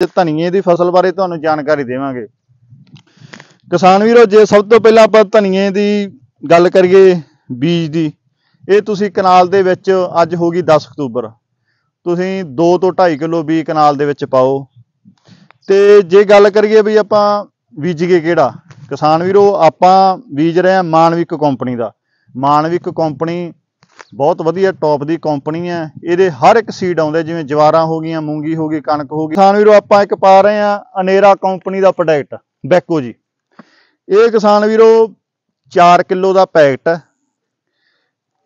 ਤੇ ਧਨੀਏ ਦੀ ਫਸਲ ਬਾਰੇ ਤੁਹਾਨੂੰ ਜਾਣਕਾਰੀ ਦੇਵਾਂਗੇ ਕਿਸਾਨ ਵੀਰੋ ਜੇ ਸਭ ਤੋਂ ਪਹਿਲਾਂ ਆਪਾਂ ਧਨੀਏ ਦੀ ਗੱਲ ਕਰੀਏ ਬੀਜ ਦੀ ਇਹ ਤੁਸੀਂ ਕਨਾਲ ਦੇ ਵਿੱਚ ਅੱਜ ਹੋ ਗਈ 10 ਅਕਤੂਬਰ ਤੁਸੀਂ 2 ਤੋਂ 2.5 ਕਿਲੋ ਬੀਜ ਕਨਾਲ ਦੇ ਵਿੱਚ ਪਾਓ ਤੇ ਜੇ ਗੱਲ ਕਰੀਏ ਵੀ ਆਪਾਂ ਬੀਜੀਏ ਕਿਹੜਾ ਕਿਸਾਨ ਵੀਰੋ ਆਪਾਂ ਬੀਜ ਰਹੇ ਆ ਮਾਨਵਿਕ ਕੰਪਨੀ ਦਾ ਮਾਨਵਿਕ ਕੰਪਨੀ ਬਹੁਤ ਵਧੀਆ ਟੌਪ ਦੀ ਕੰਪਨੀ ਹੈ ਇਹਦੇ ਹਰ ਇੱਕ ਸੀਡ ਆਉਂਦੇ ਜਿਵੇਂ ਜਵਾਰਾਂ ਹੋ ਗਈਆਂ ਮੂੰਗੀ ਹੋ ਗਈ ਕਣਕ ਹੋ ਗਈ ਕਿਸਾਨ ਵੀਰੋ ਆਪਾਂ ਇੱਕ ਪਾ ਰਹੇ ਆ ਅਨੇਰਾ ਕੰਪਨੀ ਦਾ ਪ੍ਰੋਡਕਟ ਬੈਕੋ ਜੀ ਇਹ ਕਿਸਾਨ ਵੀਰੋ 4 ਕਿਲੋ ਦਾ ਪੈਕਟ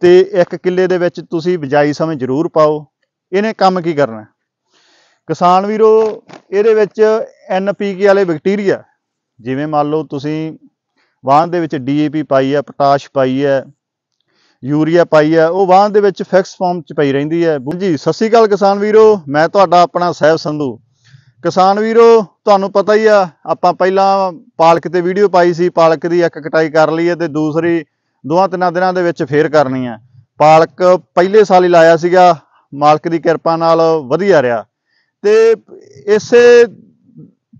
ਤੇ 1 ਕਿੱਲੇ ਦੇ ਵਿੱਚ ਤੁਸੀਂ ਬਜਾਈ ਸਮੇਂ ਜ਼ਰੂਰ ਪਾਓ ਇਹਨੇ ਕੰਮ ਕੀ ਕਰਨਾ ਕਿਸਾਨ ਵੀਰੋ ਇਹਦੇ ਵਿੱਚ ਐਨਪੀਕੇ ਵਾਲੇ ਬੈਕਟੀਰੀਆ ਜਿਵੇਂ ਮੰਨ ਲਓ ਤੁਸੀਂ ਵਾਹਨ ਦੇ ਵਿੱਚ ਡੀਏਪੀ ਪਾਈ ਹੈ ਪੋਟਾਸ਼ ਪਾਈ ਹੈ ਯੂਰੀਆ ਪਾਈ ਆ ਉਹ ਵਾਹਨ ਦੇ ਵਿੱਚ ਫਿਕਸ ਫਾਰਮ 'ਚ ਪਈ ਰਹਿੰਦੀ ਹੈ ਜੀ ਸਤਿ ਸ਼੍ਰੀ ਅਕਾਲ ਕਿਸਾਨ ਵੀਰੋ ਮੈਂ ਤੁਹਾਡਾ ਆਪਣਾ ਸਹਿਬ ਸੰਧੂ ਕਿਸਾਨ ਵੀਰੋ ਤੁਹਾਨੂੰ ਪਤਾ ਹੀ ਆ ਆਪਾਂ ਪਹਿਲਾਂ ਪਾਲਕ ਤੇ ਵੀਡੀਓ ਪਾਈ ਸੀ ਪਾਲਕ ਦੀ ਇੱਕ ਕਟਾਈ ਕਰ ਲਈ ਹੈ ਤੇ ਦੂਸਰੀ ਦੋਹਾਂ ਤਿੰਨਾਂ ਦਿਨਾਂ ਦੇ ਵਿੱਚ ਫੇਰ ਕਰਨੀ ਆ ਪਾਲਕ ਪਹਿਲੇ ਸਾਲ ਹੀ ਲਾਇਆ ਸੀਗਾ ਮਾਲਕ ਦੀ ਕਿਰਪਾ ਨਾਲ ਵਧੀਆ ਰਿਹਾ ਤੇ ਇਸੇ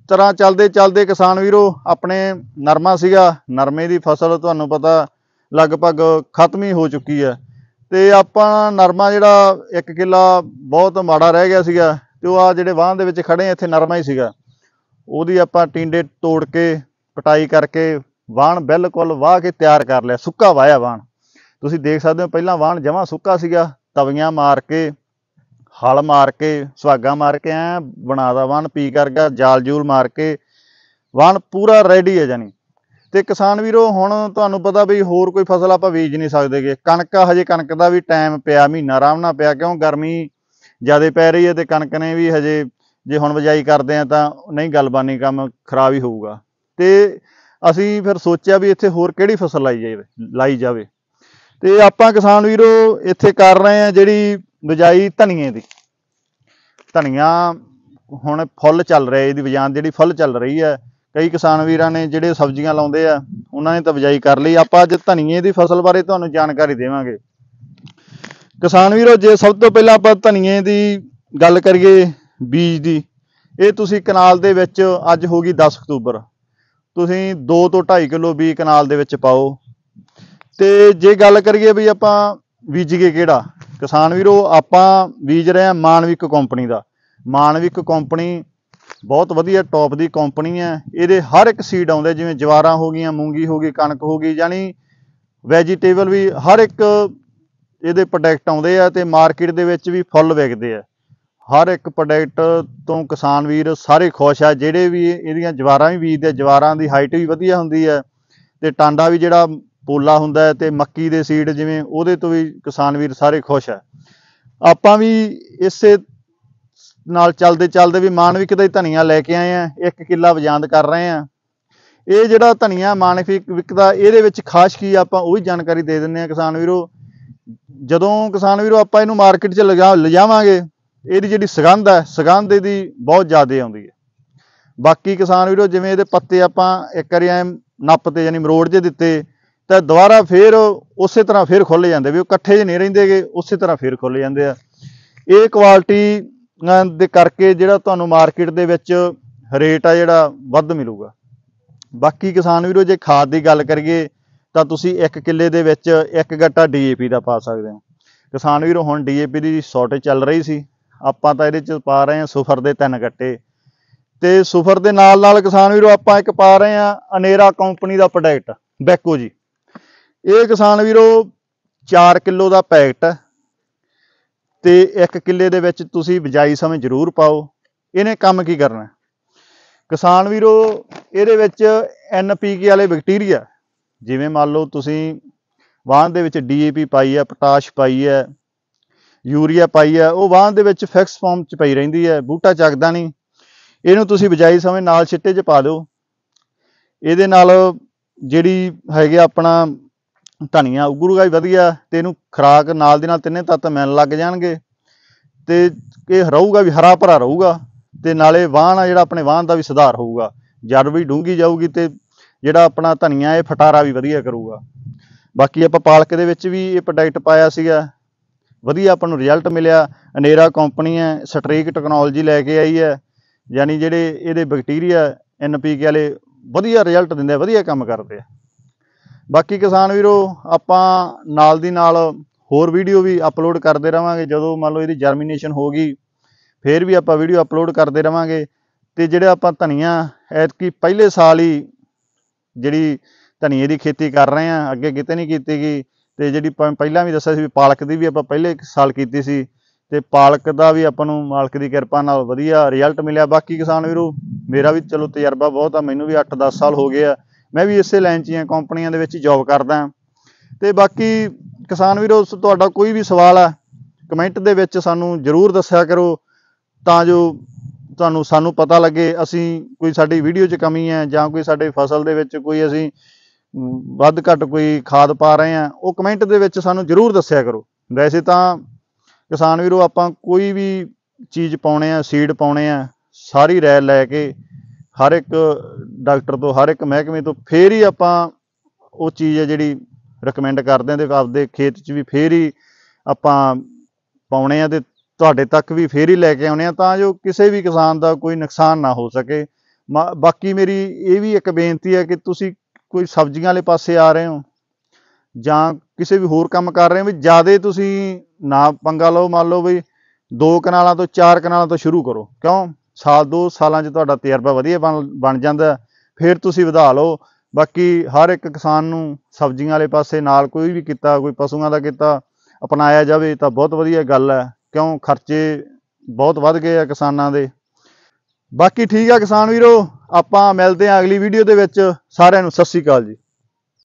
ਤਰ੍ਹਾਂ ਚੱਲਦੇ ਚੱਲਦੇ ਕਿਸਾਨ ਵੀਰੋ ਆਪਣੇ ਨਰਮਾ ਸੀਗਾ ਨਰਮੇ ਦੀ ਫਸਲ ਤੁਹਾਨੂੰ ਪਤਾ ਲਗਭਗ ਖਤਮ ਹੀ ਹੋ ਚੁੱਕੀ ਹੈ ਤੇ ਆਪਾਂ ਨਰਮਾ ਜਿਹੜਾ ਇੱਕ ਕਿੱਲਾ ਬਹੁਤ ਮਾੜਾ ਰਹਿ ਗਿਆ ਸੀਗਾ ਤੇ ਉਹ ਆ ਜਿਹੜੇ ਵਾਹਨ ਦੇ ਵਿੱਚ ਖੜੇ ਇੱਥੇ ਨਰਮਾ ਹੀ ਸੀਗਾ ਉਹਦੀ ਆਪਾਂ ਟਿੰਡੇ ਤੋੜ ਕੇ ਕਟਾਈ ਕਰਕੇ ਵਾਹਣ ਬਿਲਕੁਲ ਵਾਹ ਕੇ ਤਿਆਰ ਕਰ ਲਿਆ ਸੁੱਕਾ ਵਾਇਆ ਵਾਹਣ ਤੁਸੀਂ ਦੇਖ ਸਕਦੇ ਹੋ ਪਹਿਲਾਂ ਵਾਹਣ ਜਮਾ ਸੁੱਕਾ ਸੀਗਾ ਤਵੀਆਂ ਮਾਰ ਕੇ ਹਲ ਮਾਰ ਕੇ ਸੁਹਾਗਾ ਮਾਰ ਕੇ ਐ ਬਣਾਦਾ ਵਾਹਣ ਪੀ ਕਰਕੇ ਜਾਲ ਜੂਲ ਮਾਰ ਕੇ ਵਾਹਣ ਪੂਰਾ ਰੈਡੀ ਹੈ ਜਾਨੀ ਤੇ ਕਿਸਾਨ ਵੀਰੋ ਹੁਣ ਤੁਹਾਨੂੰ ਪਤਾ ਵੀ ਹੋਰ ਕੋਈ ਫਸਲ ਆਪਾਂ ਬੀਜ ਨਹੀਂ ਸਕਦੇਗੇ ਕਣਕ ਹਜੇ ਕਣਕ ਦਾ ਵੀ ਟਾਈਮ ਪਿਆ ਮਹੀਨਾ ਆਰਾਮ ਨਾਲ ਪਿਆ ਕਿਉਂ ਗਰਮੀ ਜਿਆਦੇ ਪੈ ਰਹੀ ਹੈ ਤੇ ਕਣਕ ਨੇ ਵੀ ਹਜੇ ਜੇ ਹੁਣ ਬਜਾਈ ਕਰਦੇ ਆ ਤਾਂ ਨਹੀਂ ਗੱਲਬਾਨੀ ਕੰਮ ਖਰਾਬ ਹੀ ਹੋਊਗਾ ਤੇ ਅਸੀਂ ਫਿਰ ਸੋਚਿਆ ਵੀ ਇੱਥੇ ਹੋਰ ਕਿਹੜੀ ਫਸਲ ਲਾਈ ਜਾਵੇ ਲਾਈ ਜਾਵੇ ਤੇ ਆਪਾਂ ਕਿਸਾਨ ਵੀਰੋ ਇੱਥੇ ਕਰ ਰਹੇ ਆ ਜਿਹੜੀ ਬਜਾਈ ਧਨੀਏ ਦੀ ਧਨੀਆ ਹੁਣ ਫੁੱਲ ਚੱਲ ਰਿਹਾ ਇਹਦੀ ਬਜਾਨ ਜਿਹੜੀ ਫੁੱਲ ਚੱਲ ਰਹੀ ਹੈ ਕਈ ਕਿਸਾਨ ਵੀਰਾਂ ਨੇ ਜਿਹੜੇ ਸਬਜ਼ੀਆਂ ਲਾਉਂਦੇ ਆ ਉਹਨਾਂ ਨੇ ਤਾਂ ਬਜਾਈ ਕਰ ਲਈ ਆਪਾਂ ਅੱਜ ਧਨੀਏ ਦੀ ਫਸਲ ਬਾਰੇ ਤੁਹਾਨੂੰ ਜਾਣਕਾਰੀ ਦੇਵਾਂਗੇ ਕਿਸਾਨ ਵੀਰੋ ਜੇ ਸਭ ਤੋਂ ਪਹਿਲਾਂ ਆਪਾਂ ਧਨੀਏ ਦੀ ਗੱਲ ਕਰੀਏ ਬੀਜ ਦੀ ਇਹ ਤੁਸੀਂ ਕਨਾਲ ਦੇ ਵਿੱਚ ਅੱਜ ਹੋ ਗਈ 10 ਅਕਤੂਬਰ ਤੁਸੀਂ 2 ਤੋਂ 2.5 ਕਿਲੋ ਬੀਜ ਕਨਾਲ ਦੇ ਵਿੱਚ ਪਾਓ ਤੇ ਜੇ ਗੱਲ ਕਰੀਏ ਵੀ ਆਪਾਂ ਬੀਜੀਏ ਕਿਹੜਾ ਕਿਸਾਨ ਵੀਰੋ ਆਪਾਂ ਬੀਜ ਰਹੇ ਆ ਮਾਨਵਿਕ ਕੰਪਨੀ ਦਾ ਮਾਨਵਿਕ ਕੰਪਨੀ ਬਹੁਤ ਵਧੀਆ ਟੌਪ ਦੀ ਕੰਪਨੀ ਹੈ ਇਹਦੇ ਹਰ ਇੱਕ ਸੀਡ ਆਉਂਦੇ ਜਿਵੇਂ ਜਵਾਰਾਂ ਹੋ ਗਈਆਂ ਮੂੰਗੀ ਹੋ ਗਈ ਕਣਕ ਹੋ ਗਈ ਯਾਨੀ ਵੈਜੀਟੇਬਲ ਵੀ ਹਰ ਇੱਕ ਇਹਦੇ ਪ੍ਰੋਡਕਟ ਆਉਂਦੇ ਆ ਤੇ ਮਾਰਕੀਟ ਦੇ ਵਿੱਚ ਵੀ ਫੁੱਲ ਵਿਕਦੇ ਆ ਹਰ ਇੱਕ ਪ੍ਰੋਡਕਟ ਤੋਂ ਕਿਸਾਨ ਵੀਰ ਸਾਰੇ ਖੁਸ਼ ਆ ਜਿਹੜੇ ਵੀ ਇਹਦੀਆਂ ਜਵਾਰਾਂ ਵੀ ਬੀਜਦੇ ਆ ਜਵਾਰਾਂ ਦੀ ਹਾਈਟ ਵੀ ਵਧੀਆ ਹੁੰਦੀ ਹੈ ਤੇ ਟਾਂਡਾ ਵੀ ਜਿਹੜਾ ਪੋਲਾ ਹੁੰਦਾ ਹੈ ਤੇ ਮੱਕੀ ਦੇ ਸੀਡ ਜਿਵੇਂ ਉਹਦੇ ਤੋਂ ਵੀ ਕਿਸਾਨ ਵੀਰ ਸਾਰੇ ਖੁਸ਼ ਆ ਆਪਾਂ ਵੀ ਇਸੇ ਨਾਲ ਚੱਲਦੇ ਚੱਲਦੇ ਵੀ ਮਾਨਵਿਕ ਦਾ ਹੀ ਧਨੀਆ ਲੈ ਕੇ ਆਏ ਆ 1 ਕਿੱਲਾ ਵਜਾਂਦ ਕਰ ਰਹੇ ਆ ਇਹ ਜਿਹੜਾ ਧਨੀਆ ਮਾਨਵਿਕ ਵਿਕਦਾ ਇਹਦੇ ਵਿੱਚ ਖਾਸ ਕੀ ਆਪਾਂ ਉਹ ਹੀ ਜਾਣਕਾਰੀ ਦੇ ਦਿੰਨੇ ਆ ਕਿਸਾਨ ਵੀਰੋ ਜਦੋਂ ਕਿਸਾਨ ਵੀਰੋ ਆਪਾਂ ਇਹਨੂੰ ਮਾਰਕੀਟ 'ਚ ਲਿਜਾਵਾਂਗੇ ਇਹਦੀ ਜਿਹੜੀ ਸੁਗੰਧ ਹੈ ਸੁਗੰਧ ਇਹਦੀ ਬਹੁਤ ਜ਼ਿਆਦਾ ਆਉਂਦੀ ਹੈ ਬਾਕੀ ਕਿਸਾਨ ਵੀਰੋ ਜਿਵੇਂ ਇਹਦੇ ਪੱਤੇ ਆਪਾਂ ਇੱਕ ਵਾਰੀ ਐ ਨੱਪ ਤੇ ਯਾਨੀ ਮਰੋੜ ਜੇ ਦਿੱਤੇ ਤਾਂ ਦੁਬਾਰਾ ਫੇਰ ਉਸੇ ਤਰ੍ਹਾਂ ਫੇਰ ਖੁੱਲ ਜਾਂਦੇ ਵੀ ਉਹ ਇਕੱਠੇ ਜੇ ਨਹੀਂ ਰਹਿੰਦੇਗੇ ਉਸੇ ਤਰ੍ਹਾਂ ਫੇਰ ਖੁੱਲ ਜਾਂਦੇ ਆ ਇਹ ਕੁਆਲਿਟੀ ਦੇ ਕਰਕੇ ਜਿਹੜਾ ਤੁਹਾਨੂੰ ਮਾਰਕੀਟ ਦੇ ਵਿੱਚ ਰੇਟ ਆ ਜਿਹੜਾ ਵੱਧ ਮਿਲੂਗਾ ਬਾਕੀ ਕਿਸਾਨ ਵੀਰੋ ਜੇ ਖਾਦ ਦੀ ਗੱਲ ਕਰੀਏ ਤਾਂ ਤੁਸੀਂ 1 ਕਿੱਲੇ ਦੇ ਵਿੱਚ 1 ਗੱਟਾ ਡੀਏਪੀ ਦਾ ਪਾ ਸਕਦੇ ਹੋ ਕਿਸਾਨ ਵੀਰੋ ਹੁਣ ਡੀਏਪੀ ਦੀ ਸ਼ਾਰਟੇਜ ਚੱਲ ਰਹੀ ਸੀ ਆਪਾਂ ਤਾਂ ਇਹਦੇ ਚ ਪਾ ਰਹੇ ਹਾਂ ਸੁਫਰ ਦੇ 3 ਗੱਟੇ ਤੇ ਸੁਫਰ ਦੇ ਨਾਲ ਨਾਲ ਕਿਸਾਨ ਵੀਰੋ ਆਪਾਂ ਇੱਕ ਪਾ ਰਹੇ ਹਾਂ ਅਨੇਰਾ ਕੰਪਨੀ ਦਾ ਪ੍ਰੋਡਕਟ ਬੈਕੋ ਜੀ ਇਹ ਕਿਸਾਨ ਵੀਰੋ 4 ਕਿਲੋ ਦਾ ਪੈਕਟ ਹੈ ਤੇ ਇੱਕ ਕਿੱਲੇ ਦੇ ਵਿੱਚ ਤੁਸੀਂ ਬਜਾਈ ਸਮੇਂ ਜ਼ਰੂਰ ਪਾਓ ਇਹਨੇ ਕੰਮ ਕੀ ਕਰਨਾ ਕਿਸਾਨ ਵੀਰੋ ਇਹਦੇ ਵਿੱਚ ਐਨਪੀਕੇ ਵਾਲੇ ਬੈਕਟੀਰੀਆ ਜਿਵੇਂ ਮੰਨ ਲਓ ਤੁਸੀਂ ਵਾਹਨ ਦੇ ਵਿੱਚ ਡੀਏਪੀ ਪਾਈ ਹੈ ਪੋਟਾਸ਼ ਪਾਈ ਹੈ ਯੂਰੀਆ ਪਾਈ ਹੈ ਉਹ ਵਾਹਨ ਦੇ ਵਿੱਚ ਫਿਕਸ ਫਾਰਮ 'ਚ ਪਈ ਰਹਿੰਦੀ ਹੈ ਬੂਟਾ ਚੱਕਦਾ ਨਹੀਂ ਇਹਨੂੰ ਤੁਸੀਂ ਬਜਾਈ ਸਮੇਂ ਨਾਲ ਛਿੱਟੇ 'ਚ ਪਾ ਦਿਓ ਇਹਦੇ ਨਾਲ ਜਿਹੜੀ ਹੈਗੇ ਆਪਣਾ ਧਨੀਆ ਉੱਗੂਗਾ ਵੀ ਵਧੀਆ ਤੇ ਇਹਨੂੰ ਖਰਾਕ ਨਾਲ ਦੇ ਨਾਲ ਤਿੰਨੇ ਤੱਤ ਮਿਲਣ ਲੱਗ ਜਾਣਗੇ ਤੇ ਇਹ ਰਹੂਗਾ ਵੀ ਹਰਾ ਭਰਾ ਰਹੂਗਾ ਤੇ ਨਾਲੇ ਵਾਹਣ ਆ ਜਿਹੜਾ ਆਪਣੇ ਵਾਹਣ ਦਾ ਵੀ ਸੁਧਾਰ ਹੋਊਗਾ ਜੜ ਵੀ ਡੂੰਗੀ ਜਾਊਗੀ ਤੇ ਜਿਹੜਾ ਆਪਣਾ ਧਨੀਆ ਇਹ ਫਟਾਰਾ ਵੀ ਵਧੀਆ ਕਰੂਗਾ ਬਾਕੀ ਆਪਾਂ ਪਾਲਕ ਦੇ ਵਿੱਚ ਵੀ ਇਹ ਪ੍ਰੋਡਕਟ ਪਾਇਆ ਸੀਗਾ ਵਧੀਆ ਆਪਾਂ ਨੂੰ ਰਿਜ਼ਲਟ ਮਿਲਿਆ ਅਨੇਰਾ ਕੰਪਨੀ ਹੈ ਸਟ੍ਰੀਕ ਟੈਕਨੋਲੋਜੀ ਲੈ ਕੇ ਆਈ ਹੈ ਯਾਨੀ ਜਿਹੜੇ ਇਹਦੇ ਬੈਕਟੀਰੀਆ ਐਨਪੀਕੇ ਵਾਲੇ ਵਧੀਆ ਰਿਜ਼ਲਟ ਦਿੰਦੇ ਆ ਵਧੀਆ ਕੰਮ ਕਰਦੇ ਆ ਬਾਕੀ ਕਿਸਾਨ ਵੀਰੋ ਆਪਾਂ ਨਾਲ ਦੀ ਨਾਲ ਹੋਰ ਵੀਡੀਓ ਵੀ ਅਪਲੋਡ ਕਰਦੇ ਰਵਾਂਗੇ ਜਦੋਂ ਮੰਨ ਲਓ ਇਹਦੀ ਜਰਮੀਨੇਸ਼ਨ ਹੋ ਗਈ ਫੇਰ ਵੀ ਆਪਾਂ ਵੀਡੀਓ ਅਪਲੋਡ ਕਰਦੇ ਰਵਾਂਗੇ ਤੇ ਜਿਹੜੇ ਆਪਾਂ ਧਨੀਆ ਐਤਕੀ ਪਹਿਲੇ ਸਾਲ ਹੀ ਜਿਹੜੀ ਧਨੀਏ ਦੀ ਖੇਤੀ ਕਰ ਰਹੇ ਆ ਅੱਗੇ ਕਿਤੇ ਨਹੀਂ ਕੀਤੀ ਗਈ ਤੇ ਜਿਹੜੀ ਪਹਿਲਾਂ ਵੀ ਦੱਸਿਆ ਸੀ ਵੀ ਪਾਲਕ ਦੀ ਵੀ ਆਪਾਂ ਪਹਿਲੇ ਸਾਲ ਕੀਤੀ ਸੀ ਤੇ ਪਾਲਕ ਦਾ ਵੀ ਆਪਾਂ ਨੂੰ ਮਾਲਕ ਦੀ ਕਿਰਪਾ ਨਾਲ ਵਧੀਆ ਰਿਜ਼ਲਟ ਮਿਲਿਆ ਬਾਕੀ ਕਿਸਾਨ ਵੀਰੋ ਮੇਰਾ ਵੀ ਚਲੋ ਤਜਰਬਾ ਬਹੁਤ ਆ ਮੈਨੂੰ ਵੀ 8-10 ਸਾਲ ਹੋ ਗਏ ਆ ਮੈਂ ਵੀ ਇਸੇ ਲਾਈਨ 'ਚ ਹੀ ਆ ਕੰਪਨੀਆਂ ਦੇ ਵਿੱਚ ਜੌਬ ਕਰਦਾ ਤੇ ਬਾਕੀ ਕਿਸਾਨ ਵੀਰੋ ਤੁਹਾਡਾ ਕੋਈ ਵੀ ਸਵਾਲ ਆ ਕਮੈਂਟ ਦੇ ਵਿੱਚ ਸਾਨੂੰ ਜਰੂਰ ਦੱਸਿਆ ਕਰੋ ਤਾਂ ਜੋ ਤੁਹਾਨੂੰ ਸਾਨੂੰ ਪਤਾ ਲੱਗੇ ਅਸੀਂ ਕੋਈ ਸਾਡੀ ਵੀਡੀਓ 'ਚ ਕਮੀ ਹੈ ਜਾਂ ਕੋਈ ਸਾਡੇ ਫਸਲ ਦੇ ਵਿੱਚ ਕੋਈ ਅਸੀਂ ਵੱਧ ਘੱਟ ਕੋਈ ਖਾਦ ਪਾ ਰਹੇ ਆ ਉਹ ਕਮੈਂਟ ਦੇ ਵਿੱਚ ਸਾਨੂੰ ਜਰੂਰ ਦੱਸਿਆ ਕਰੋ ਵੈਸੇ ਤਾਂ ਕਿਸਾਨ ਵੀਰੋ ਆਪਾਂ ਕੋਈ ਵੀ ਚੀਜ਼ ਪਾਉਣੇ ਆ ਸੀਡ ਪਾਉਣੇ ਆ ਸਾਰੀ ਰੈ ਲੈ ਕੇ ਹਰ ਇੱਕ ਡਾਕਟਰ ਤੋਂ ਹਰ ਇੱਕ ਮਹਿਕਮੇ ਤੋਂ ਫੇਰ ਹੀ ਆਪਾਂ ਉਹ ਚੀਜ਼ ਹੈ ਜਿਹੜੀ ਰეკਮੈਂਡ ਕਰਦੇ ਆ ਤੇ ਆਪਦੇ ਖੇਤ 'ਚ ਵੀ ਫੇਰ ਹੀ ਆਪਾਂ ਪਾਉਣੇ ਆ ਤੇ ਤੁਹਾਡੇ ਤੱਕ ਵੀ ਫੇਰ ਹੀ ਲੈ ਕੇ ਆਉਣੇ ਆ ਤਾਂ ਜੋ ਕਿਸੇ ਵੀ ਕਿਸਾਨ ਦਾ ਕੋਈ ਨੁਕਸਾਨ ਨਾ ਹੋ ਸਕੇ ਬਾਕੀ ਮੇਰੀ ਇਹ ਵੀ ਇੱਕ ਬੇਨਤੀ ਹੈ ਕਿ ਤੁਸੀਂ ਕੋਈ ਸਬਜ਼ੀਆਂ ਵਾਲੇ ਪਾਸੇ ਆ ਰਹੇ ਹੋ ਜਾਂ ਕਿਸੇ ਵੀ ਹੋਰ ਕੰਮ ਕਰ ਰਹੇ ਹੋ ਵੀ ਜਿਆਦਾ ਤੁਸੀਂ ਨਾ ਪੰਗਾ ਲਓ ਮੰਨ ਲਓ ਵੀ ਦੋ ਕਨਾਲਾਂ ਤੋਂ ਚਾਰ ਕਨਾਲਾਂ ਤੋਂ ਸ਼ੁਰੂ ਕਰੋ ਕਿਉਂ ਸਾਲ ਦੋ ਸਾਲਾਂ 'ਚ ਤੁਹਾਡਾ ਤਜਰਬਾ ਵਧੀਆ ਬਣ ਜਾਂਦਾ ਫਿਰ ਤੁਸੀਂ ਵਧਾ ਲਓ ਬਾਕੀ ਹਰ ਇੱਕ ਕਿਸਾਨ ਨੂੰ ਸਬਜ਼ੀਆਂ ਵਾਲੇ ਪਾਸੇ ਨਾਲ ਕੋਈ ਵੀ ਕੀਤਾ ਕੋਈ ਪਸ਼ੂਆਂ ਦਾ ਕੀਤਾ ਅਪਣਾਇਆ ਜਾਵੇ ਤਾਂ ਬਹੁਤ ਵਧੀਆ ਗੱਲ ਹੈ ਕਿਉਂ ਖਰਚੇ ਬਹੁਤ ਵੱਧ ਗਏ ਆ ਕਿਸਾਨਾਂ ਦੇ ਬਾਕੀ ਠੀਕ ਆ ਕਿਸਾਨ ਵੀਰੋ ਆਪਾਂ ਮਿਲਦੇ ਆ ਅਗਲੀ ਵੀਡੀਓ ਦੇ ਵਿੱਚ ਸਾਰਿਆਂ ਨੂੰ ਸਤਿ ਸ਼੍ਰੀ ਅਕਾਲ ਜੀ